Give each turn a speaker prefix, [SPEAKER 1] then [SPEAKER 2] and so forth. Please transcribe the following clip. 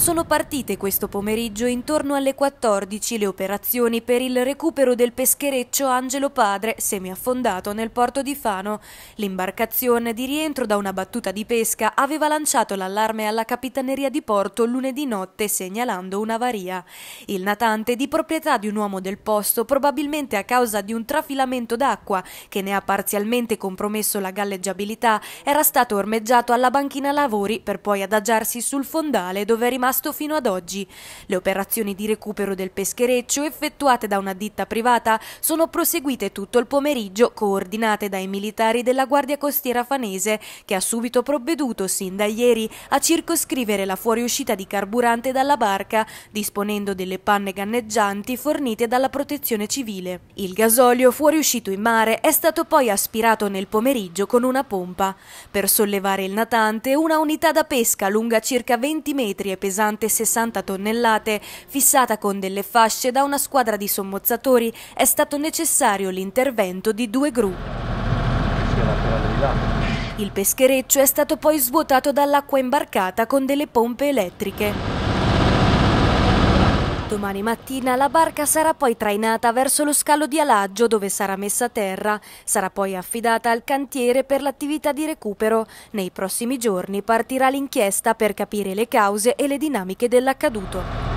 [SPEAKER 1] Sono partite questo pomeriggio intorno alle 14 le operazioni per il recupero del peschereccio Angelo Padre, semiaffondato nel porto di Fano. L'imbarcazione di rientro da una battuta di pesca aveva lanciato l'allarme alla capitaneria di porto lunedì notte segnalando un'avaria. Il natante, di proprietà di un uomo del posto, probabilmente a causa di un trafilamento d'acqua che ne ha parzialmente compromesso la galleggiabilità, era stato ormeggiato alla banchina lavori per poi adagiarsi sul fondale dove è rimasto rimasto fino ad oggi. Le operazioni di recupero del peschereccio effettuate da una ditta privata sono proseguite tutto il pomeriggio coordinate dai militari della Guardia Costiera Fanese che ha subito provveduto sin da ieri a circoscrivere la fuoriuscita di carburante dalla barca disponendo delle panne ganneggianti fornite dalla protezione civile. Il gasolio fuoriuscito in mare è stato poi aspirato nel pomeriggio con una pompa. Per sollevare il natante una unità da pesca lunga circa 20 metri e pesante pesante 60 tonnellate, fissata con delle fasce da una squadra di sommozzatori, è stato necessario l'intervento di due gru. Il peschereccio è stato poi svuotato dall'acqua imbarcata con delle pompe elettriche. Domani mattina la barca sarà poi trainata verso lo scalo di Alaggio dove sarà messa a terra. Sarà poi affidata al cantiere per l'attività di recupero. Nei prossimi giorni partirà l'inchiesta per capire le cause e le dinamiche dell'accaduto.